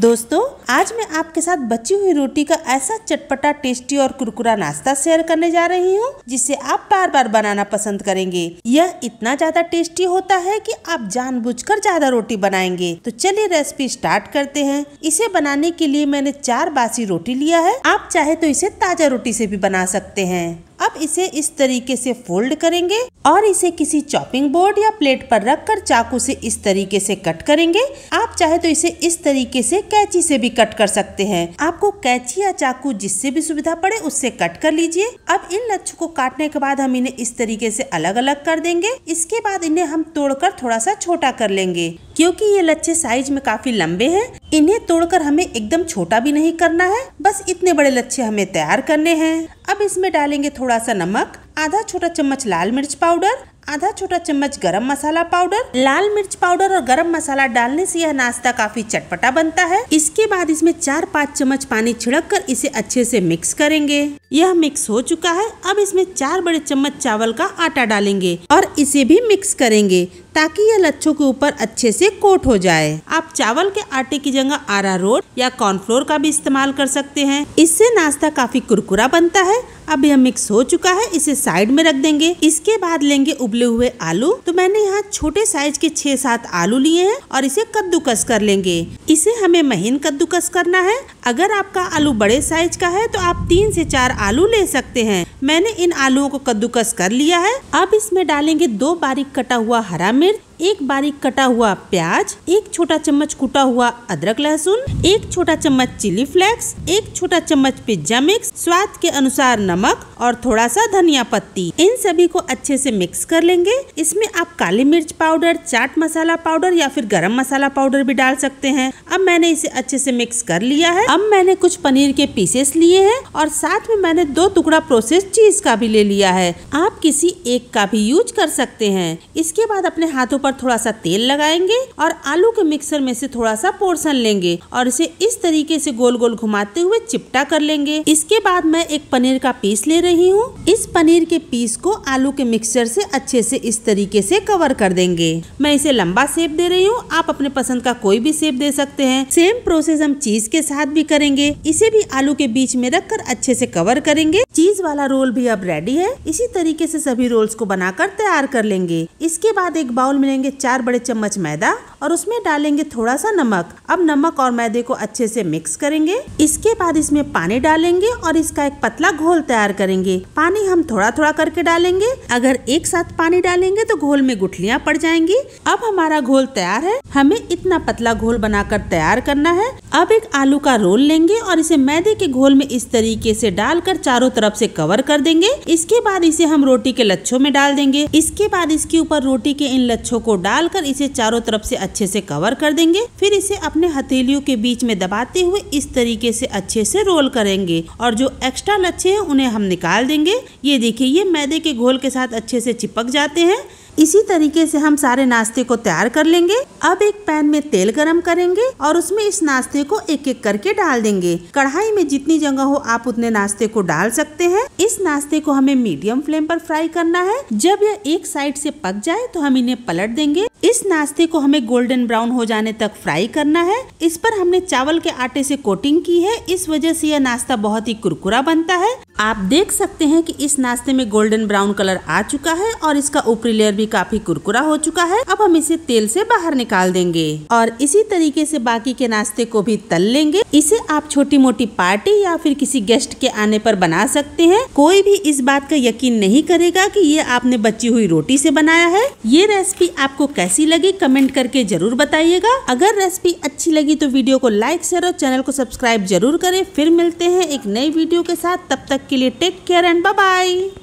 दोस्तों आज मैं आपके साथ बची हुई रोटी का ऐसा चटपटा टेस्टी और कुरकुरा नाश्ता शेयर करने जा रही हूँ जिसे आप बार बार बनाना पसंद करेंगे यह इतना ज्यादा टेस्टी होता है कि आप जानबूझकर ज्यादा रोटी बनाएंगे तो चलिए रेसिपी स्टार्ट करते हैं इसे बनाने के लिए मैंने चार बासी रोटी लिया है आप चाहे तो इसे ताजा रोटी से भी बना सकते हैं आप इसे इस तरीके से फोल्ड करेंगे और इसे किसी चॉपिंग बोर्ड या प्लेट पर रखकर चाकू से इस तरीके से कट करेंगे आप चाहे तो इसे इस तरीके से कैंची से भी कट कर सकते हैं आपको कैंची या चाकू जिससे भी सुविधा पड़े उससे कट कर लीजिए अब इन लच्छू को काटने के बाद हम इन्हें इस तरीके से अलग अलग कर देंगे इसके बाद इन्हें हम तोड़कर थोड़ा सा छोटा कर लेंगे क्योंकि ये लच्छे साइज में काफी लंबे हैं इन्हें तोड़कर हमें एकदम छोटा भी नहीं करना है बस इतने बड़े लच्छे हमें तैयार करने हैं अब इसमें डालेंगे थोड़ा सा नमक आधा छोटा चम्मच लाल मिर्च पाउडर आधा छोटा चम्मच गरम मसाला पाउडर लाल मिर्च पाउडर और गरम मसाला डालने से यह नाश्ता काफी चटपटा बनता है इसके बाद इसमें चार पाँच चम्मच पानी छिड़क कर इसे अच्छे से मिक्स करेंगे यह मिक्स हो चुका है अब इसमें चार बड़े चम्मच चावल का आटा डालेंगे और इसे भी मिक्स करेंगे ताकि यह लच्छों के ऊपर अच्छे से कोट हो जाए आप चावल के आटे की जगह आरा रोट या कॉर्नफ्लोर का भी इस्तेमाल कर सकते हैं इससे नाश्ता काफी कुरकुरा बनता है अब यह मिक्स हो चुका है इसे साइड में रख देंगे इसके बाद लेंगे उबले हुए आलू तो मैंने यहाँ छोटे साइज के छह सात आलू लिए हैं और इसे कद्दूकस कर लेंगे इसे हमें महीन कद्दूकस करना है अगर आपका आलू बड़े साइज का है तो आप तीन से चार आलू ले सकते हैं मैंने इन आलुओं को कद्दूकस कर लिया है अब इसमें डालेंगे दो बारीक कटा हुआ हरा গ্রামের एक बारीक कटा हुआ प्याज एक छोटा चम्मच कुटा हुआ अदरक लहसुन एक छोटा चम्मच चिली फ्लेक्स एक छोटा चम्मच पिज्जा मिक्स स्वाद के अनुसार नमक और थोड़ा सा धनिया पत्ती इन सभी को अच्छे से मिक्स कर लेंगे इसमें आप काली मिर्च पाउडर चाट मसाला पाउडर या फिर गरम मसाला पाउडर भी डाल सकते हैं अब मैंने इसे अच्छे से मिक्स कर लिया है अब मैंने कुछ पनीर के पीसेस लिए हैं और साथ में मैंने दो टुकड़ा प्रोसेस चीज का भी ले लिया है आप किसी एक का भी यूज कर सकते हैं इसके बाद अपने हाथों पर और थोड़ा सा तेल लगाएंगे और आलू के मिक्सर में से थोड़ा सा पोर्सन लेंगे और इसे इस तरीके से गोल गोल घुमाते हुए चिपटा कर लेंगे इसके बाद मैं एक पनीर का पीस ले रही हूँ इस पनीर के पीस को आलू के मिक्सर से अच्छे से इस तरीके से कवर कर देंगे मैं इसे लंबा सेप दे रही हूँ आप अपने पसंद का कोई भी सेप दे सकते हैं सेम प्रोसेस हम चीज के साथ भी करेंगे इसे भी आलू के बीच में रखकर अच्छे से कवर करेंगे चीज वाला रोल भी अब रेडी है इसी तरीके से सभी रोल्स को बनाकर तैयार कर लेंगे इसके बाद एक बाउल में लेंगे चार बड़े चम्मच मैदा और उसमें डालेंगे थोड़ा सा नमक अब नमक और मैदे को अच्छे से मिक्स करेंगे इसके बाद इसमें पानी डालेंगे और इसका एक पतला घोल तैयार करेंगे पानी हम थोड़ा थोड़ा करके डालेंगे अगर एक साथ पानी डालेंगे तो घोल में गुठलियाँ पड़ जाएंगी अब हमारा घोल तैयार है हमें इतना पतला घोल बनाकर तैयार करना है अब एक आलू का रोल लेंगे और इसे मैदे के घोल में इस तरीके से डालकर चारों तरफ से कवर कर देंगे इसके बाद इसे हम रोटी के लच्छों में डाल देंगे इसके बाद इसके ऊपर रोटी के इन लच्छों को डालकर इसे चारों तरफ से अच्छे से कवर कर देंगे फिर इसे अपने हथेलियों के बीच में दबाते हुए इस तरीके से अच्छे से रोल करेंगे और जो एक्स्ट्रा लच्छे हैं उन्हें हम निकाल देंगे ये देखिए ये मैदे के घोल के साथ अच्छे से चिपक जाते हैं इसी तरीके से हम सारे नाश्ते को तैयार कर लेंगे अब एक पैन में तेल गरम करेंगे और उसमें इस नाश्ते को एक एक करके डाल देंगे कढ़ाई में जितनी जगह हो आप उतने नाश्ते को डाल सकते हैं इस नाश्ते को हमें मीडियम फ्लेम पर फ्राई करना है जब यह एक साइड से पक जाए तो हम इन्हें पलट देंगे इस नाश्ते को हमें गोल्डन ब्राउन हो जाने तक फ्राई करना है इस पर हमने चावल के आटे से कोटिंग की है इस वजह से यह नाश्ता बहुत ही कुरकुरा बनता है आप देख सकते हैं कि इस नाश्ते में गोल्डन ब्राउन कलर आ चुका है और इसका ऊपरी लेयर भी काफी कुरकुरा हो चुका है अब हम इसे तेल से बाहर निकाल देंगे और इसी तरीके से बाकी के नाश्ते को भी तल लेंगे इसे आप छोटी मोटी पार्टी या फिर किसी गेस्ट के आने पर बना सकते हैं कोई भी इस बात का यकीन नहीं करेगा की ये आपने बची हुई रोटी ऐसी बनाया है ये रेसिपी आपको कैसी लगी कमेंट करके जरूर बताइएगा अगर रेसिपी अच्छी लगी तो वीडियो को लाइक शेयर और चैनल को सब्सक्राइब जरूर करे फिर मिलते हैं एक नई वीडियो के साथ तब तक के लिए take care and bye bye